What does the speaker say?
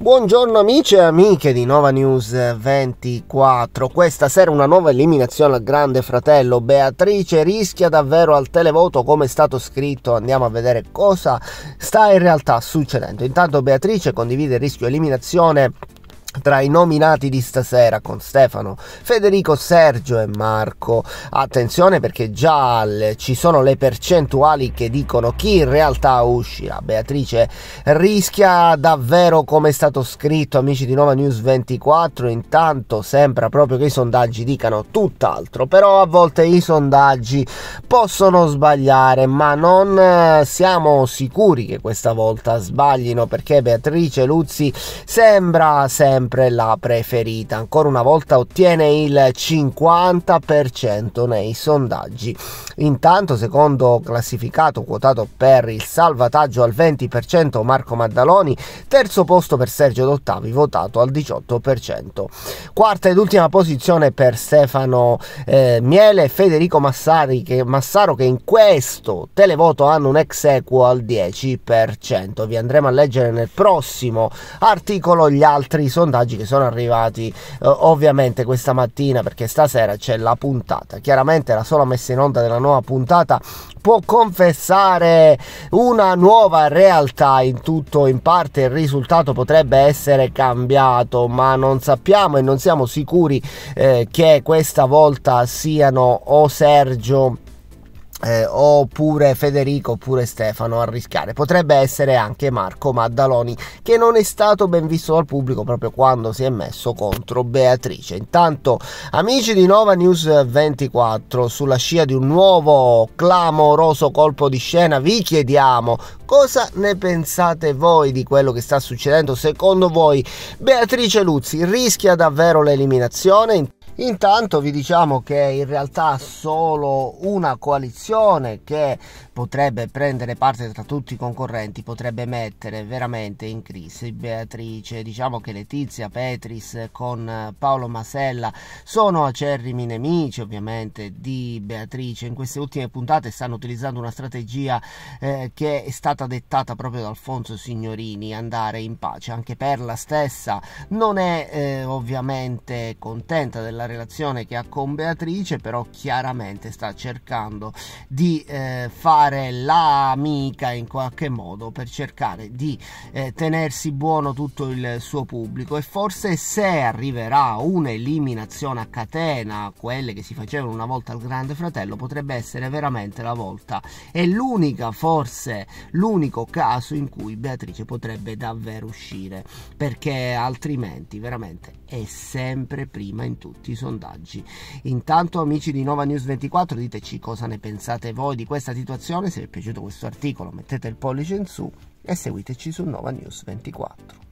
Buongiorno amici e amiche di Nova News 24. Questa sera una nuova eliminazione al Grande Fratello. Beatrice rischia davvero al televoto come è stato scritto. Andiamo a vedere cosa sta in realtà succedendo. Intanto Beatrice condivide il rischio eliminazione tra i nominati di stasera con Stefano, Federico, Sergio e Marco. Attenzione perché già ci sono le percentuali che dicono chi in realtà uscirà. Beatrice rischia davvero come è stato scritto amici di Nova News 24, intanto sembra proprio che i sondaggi dicano tutt'altro, però a volte i sondaggi possono sbagliare, ma non eh, siamo sicuri che questa volta sbaglino perché Beatrice Luzzi sembra sempre sempre la preferita. Ancora una volta ottiene il 50% nei sondaggi. Intanto, secondo classificato quotato per il salvataggio al 20% Marco Maddaloni, terzo posto per Sergio Dottavi votato al 18%. Quarta ed ultima posizione per Stefano eh, Miele e Federico Massari, che, Massaro che in questo televoto hanno un ex equo al 10%. Vi andremo a leggere nel prossimo articolo gli altri sondaggi sondaggi che sono arrivati eh, ovviamente questa mattina perché stasera c'è la puntata. Chiaramente la sola messa in onda della nuova puntata può confessare una nuova realtà in tutto in parte il risultato potrebbe essere cambiato ma non sappiamo e non siamo sicuri eh, che questa volta siano o Sergio eh, oppure Federico oppure Stefano a rischiare potrebbe essere anche Marco Maddaloni che non è stato ben visto dal pubblico proprio quando si è messo contro Beatrice intanto amici di Nova News 24 sulla scia di un nuovo clamoroso colpo di scena vi chiediamo cosa ne pensate voi di quello che sta succedendo secondo voi Beatrice Luzzi rischia davvero l'eliminazione Intanto vi diciamo che in realtà solo una coalizione che potrebbe prendere parte tra tutti i concorrenti potrebbe mettere veramente in crisi Beatrice. Diciamo che Letizia Petris con Paolo Masella sono acerrimi nemici ovviamente di Beatrice. In queste ultime puntate stanno utilizzando una strategia eh, che è stata dettata proprio da Alfonso Signorini, andare in pace. Anche per la stessa non è eh, ovviamente contenta della relazione che ha con Beatrice, però chiaramente sta cercando di eh, fare l'amica in qualche modo per cercare di eh, tenersi buono tutto il suo pubblico e forse se arriverà un'eliminazione a catena, quelle che si facevano una volta al Grande Fratello, potrebbe essere veramente la volta. È l'unica, forse l'unico caso in cui Beatrice potrebbe davvero uscire, perché altrimenti veramente è sempre prima in tutti sondaggi. Intanto amici di Nova News 24 diteci cosa ne pensate voi di questa situazione, se vi è piaciuto questo articolo mettete il pollice in su e seguiteci su Nova News 24.